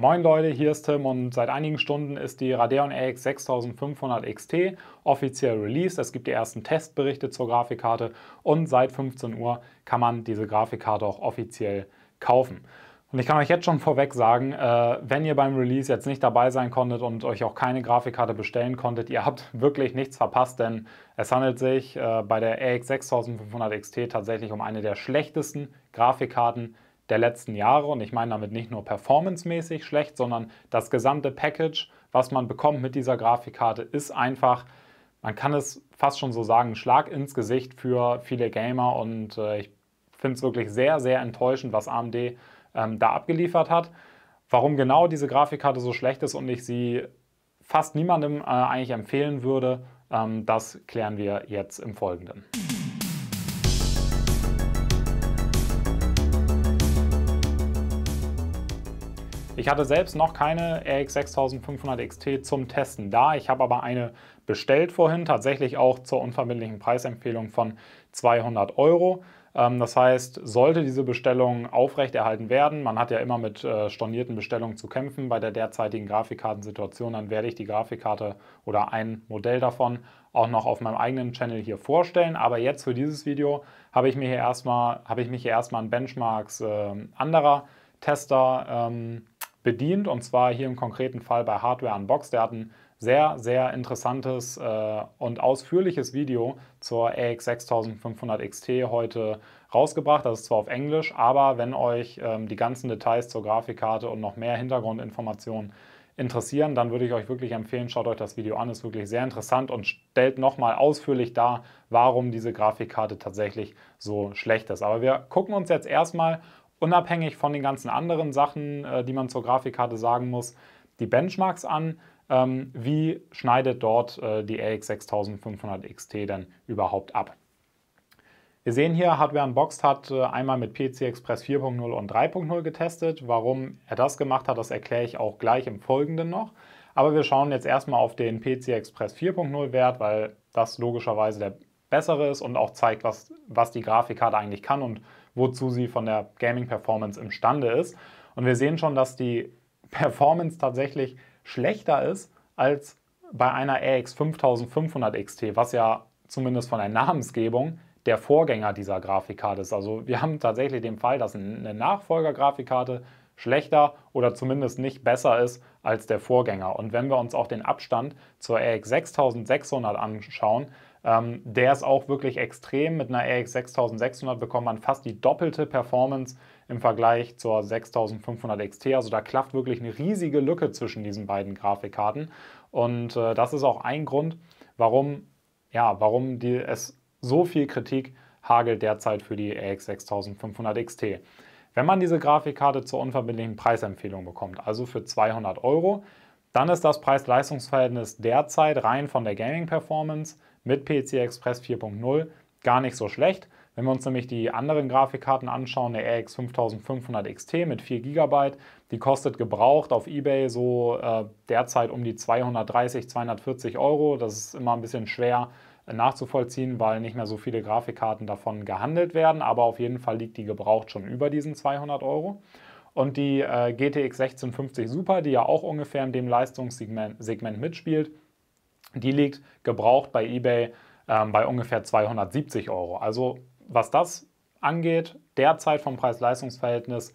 Moin Leute, hier ist Tim und seit einigen Stunden ist die Radeon RX 6500 XT offiziell released. Es gibt die ersten Testberichte zur Grafikkarte und seit 15 Uhr kann man diese Grafikkarte auch offiziell kaufen. Und ich kann euch jetzt schon vorweg sagen, äh, wenn ihr beim Release jetzt nicht dabei sein konntet und euch auch keine Grafikkarte bestellen konntet, ihr habt wirklich nichts verpasst, denn es handelt sich äh, bei der RX 6500 XT tatsächlich um eine der schlechtesten Grafikkarten der letzten Jahre. Und ich meine damit nicht nur performancemäßig schlecht, sondern das gesamte Package, was man bekommt mit dieser Grafikkarte, ist einfach, man kann es fast schon so sagen, Schlag ins Gesicht für viele Gamer. Und äh, ich finde es wirklich sehr, sehr enttäuschend, was AMD ähm, da abgeliefert hat. Warum genau diese Grafikkarte so schlecht ist und ich sie fast niemandem äh, eigentlich empfehlen würde, ähm, das klären wir jetzt im Folgenden. Ich hatte selbst noch keine RX 6500 XT zum Testen da. Ich habe aber eine bestellt vorhin, tatsächlich auch zur unverbindlichen Preisempfehlung von 200 Euro. Ähm, das heißt, sollte diese Bestellung aufrechterhalten werden, man hat ja immer mit äh, stornierten Bestellungen zu kämpfen bei der derzeitigen Grafikkartensituation, dann werde ich die Grafikkarte oder ein Modell davon auch noch auf meinem eigenen Channel hier vorstellen. Aber jetzt für dieses Video habe ich mir hier erstmal, habe ich mich hier erstmal an Benchmarks ähm, anderer Tester ähm, bedient und zwar hier im konkreten Fall bei Hardware Unbox. Der hat ein sehr, sehr interessantes äh, und ausführliches Video zur AX 6500 XT heute rausgebracht. Das ist zwar auf Englisch, aber wenn euch ähm, die ganzen Details zur Grafikkarte und noch mehr Hintergrundinformationen interessieren, dann würde ich euch wirklich empfehlen, schaut euch das Video an, ist wirklich sehr interessant und stellt nochmal ausführlich dar, warum diese Grafikkarte tatsächlich so schlecht ist. Aber wir gucken uns jetzt erstmal unabhängig von den ganzen anderen Sachen, äh, die man zur Grafikkarte sagen muss, die Benchmarks an. Ähm, wie schneidet dort äh, die RX 6500 XT denn überhaupt ab? Wir sehen hier, Hardware Unboxed hat äh, einmal mit PC Express 4.0 und 3.0 getestet. Warum er das gemacht hat, das erkläre ich auch gleich im Folgenden noch. Aber wir schauen jetzt erstmal auf den PC Express 4.0 Wert, weil das logischerweise der bessere ist und auch zeigt, was, was die Grafikkarte eigentlich kann und wozu sie von der Gaming-Performance imstande ist. Und wir sehen schon, dass die Performance tatsächlich schlechter ist als bei einer RX 5500 XT, was ja zumindest von der Namensgebung der Vorgänger dieser Grafikkarte ist. Also wir haben tatsächlich den Fall, dass eine Nachfolger-Grafikkarte schlechter oder zumindest nicht besser ist als der Vorgänger. Und wenn wir uns auch den Abstand zur RX 6600 anschauen, ähm, der ist auch wirklich extrem. Mit einer RX 6600 bekommt man fast die doppelte Performance im Vergleich zur 6500 XT. Also da klafft wirklich eine riesige Lücke zwischen diesen beiden Grafikkarten. Und äh, das ist auch ein Grund, warum, ja, warum die, es so viel Kritik hagelt derzeit für die RX 6500 XT. Wenn man diese Grafikkarte zur unverbindlichen Preisempfehlung bekommt, also für 200 Euro, dann ist das Preis-Leistungs-Verhältnis derzeit rein von der Gaming-Performance mit PC Express 4.0 gar nicht so schlecht. Wenn wir uns nämlich die anderen Grafikkarten anschauen, der RX 5500 XT mit 4 GB, die kostet gebraucht auf eBay so äh, derzeit um die 230, 240 Euro. Das ist immer ein bisschen schwer nachzuvollziehen, weil nicht mehr so viele Grafikkarten davon gehandelt werden. Aber auf jeden Fall liegt die gebraucht schon über diesen 200 Euro. Und die äh, GTX 1650 Super, die ja auch ungefähr in dem Leistungssegment Segment mitspielt, die liegt gebraucht bei eBay ähm, bei ungefähr 270 Euro. Also was das angeht, derzeit vom Preis-Leistungs-Verhältnis,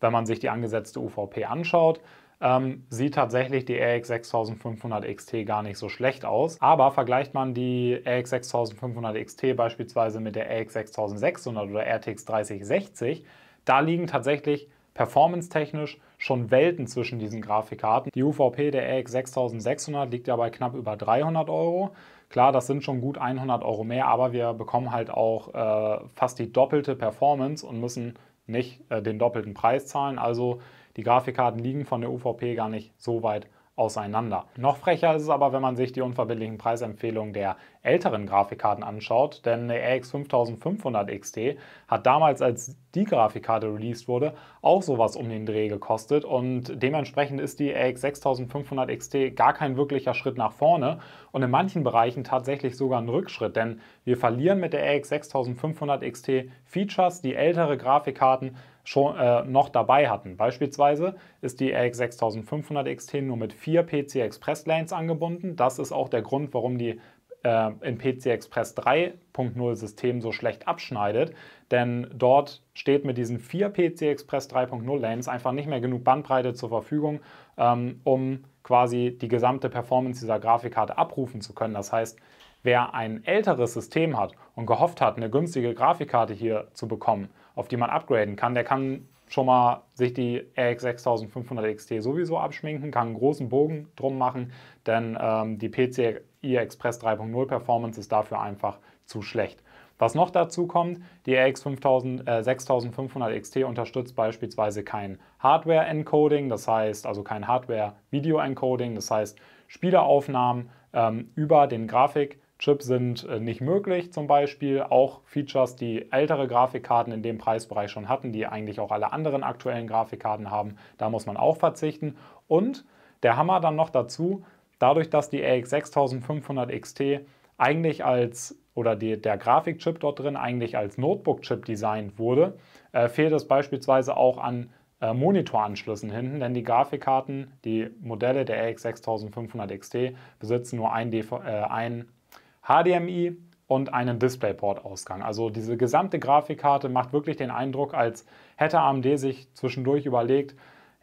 wenn man sich die angesetzte UVP anschaut, ähm, sieht tatsächlich die RX 6500 XT gar nicht so schlecht aus. Aber vergleicht man die RX 6500 XT beispielsweise mit der RX 6600 oder RTX 3060, da liegen tatsächlich performance-technisch schon Welten zwischen diesen Grafikkarten. Die UVP der RX 6600 liegt ja bei knapp über 300 Euro. Klar, das sind schon gut 100 Euro mehr, aber wir bekommen halt auch äh, fast die doppelte Performance und müssen nicht äh, den doppelten Preis zahlen. Also die Grafikkarten liegen von der UVP gar nicht so weit auseinander. Noch frecher ist es aber, wenn man sich die unverbindlichen Preisempfehlungen der älteren Grafikkarten anschaut, denn eine RX 5500 XT hat damals als die Grafikkarte released wurde, auch sowas um den Dreh gekostet. Und dementsprechend ist die RX 6500 XT gar kein wirklicher Schritt nach vorne und in manchen Bereichen tatsächlich sogar ein Rückschritt, denn wir verlieren mit der RX 6500 XT Features, die ältere Grafikkarten schon äh, noch dabei hatten. Beispielsweise ist die RX 6500 XT nur mit vier PC Express Lanes angebunden. Das ist auch der Grund, warum die äh, in PC Express 3.0 System so schlecht abschneidet, denn dort steht mit diesen vier PC Express 3.0 Lanes einfach nicht mehr genug Bandbreite zur Verfügung, ähm, um quasi die gesamte Performance dieser Grafikkarte abrufen zu können. Das heißt, Wer ein älteres System hat und gehofft hat, eine günstige Grafikkarte hier zu bekommen, auf die man upgraden kann, der kann schon mal sich die RX 6500 XT sowieso abschminken, kann einen großen Bogen drum machen, denn ähm, die PCI Express 3.0 Performance ist dafür einfach zu schlecht. Was noch dazu kommt, die RX 5000, äh, 6500 XT unterstützt beispielsweise kein Hardware-Encoding, das heißt also kein Hardware-Video-Encoding, das heißt Spieleraufnahmen ähm, über den Grafik Chip sind äh, nicht möglich, zum Beispiel auch Features, die ältere Grafikkarten in dem Preisbereich schon hatten, die eigentlich auch alle anderen aktuellen Grafikkarten haben, da muss man auch verzichten. Und der Hammer dann noch dazu, dadurch, dass die RX 6500 XT eigentlich als oder die, der Grafikchip dort drin eigentlich als Notebook-Chip designt wurde, äh, fehlt es beispielsweise auch an äh, Monitoranschlüssen hinten, denn die Grafikkarten, die Modelle der RX 6500 XT besitzen nur ein, DV, äh, ein HDMI und einen DisplayPort-Ausgang. Also diese gesamte Grafikkarte macht wirklich den Eindruck, als hätte AMD sich zwischendurch überlegt,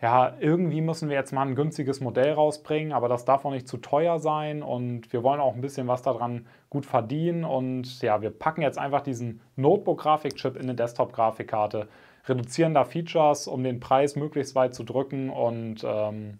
ja, irgendwie müssen wir jetzt mal ein günstiges Modell rausbringen, aber das darf auch nicht zu teuer sein und wir wollen auch ein bisschen was daran gut verdienen und ja, wir packen jetzt einfach diesen Notebook-Grafikchip in eine Desktop-Grafikkarte, reduzieren da Features, um den Preis möglichst weit zu drücken und ähm,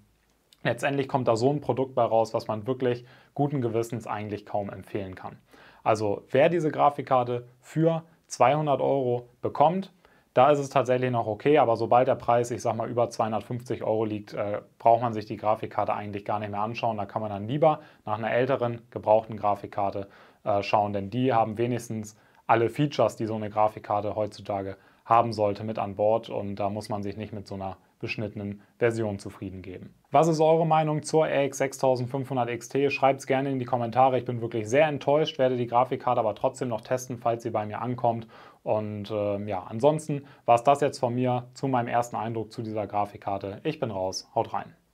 Letztendlich kommt da so ein Produkt bei raus, was man wirklich guten Gewissens eigentlich kaum empfehlen kann. Also wer diese Grafikkarte für 200 Euro bekommt, da ist es tatsächlich noch okay, aber sobald der Preis, ich sag mal, über 250 Euro liegt, äh, braucht man sich die Grafikkarte eigentlich gar nicht mehr anschauen. Da kann man dann lieber nach einer älteren, gebrauchten Grafikkarte äh, schauen, denn die haben wenigstens alle Features, die so eine Grafikkarte heutzutage haben sollte, mit an Bord und da muss man sich nicht mit so einer geschnittenen Version zufrieden geben. Was ist eure Meinung zur RX 6500 XT? Schreibt es gerne in die Kommentare. Ich bin wirklich sehr enttäuscht, werde die Grafikkarte aber trotzdem noch testen, falls sie bei mir ankommt. Und äh, ja, ansonsten war es das jetzt von mir zu meinem ersten Eindruck zu dieser Grafikkarte. Ich bin raus, haut rein.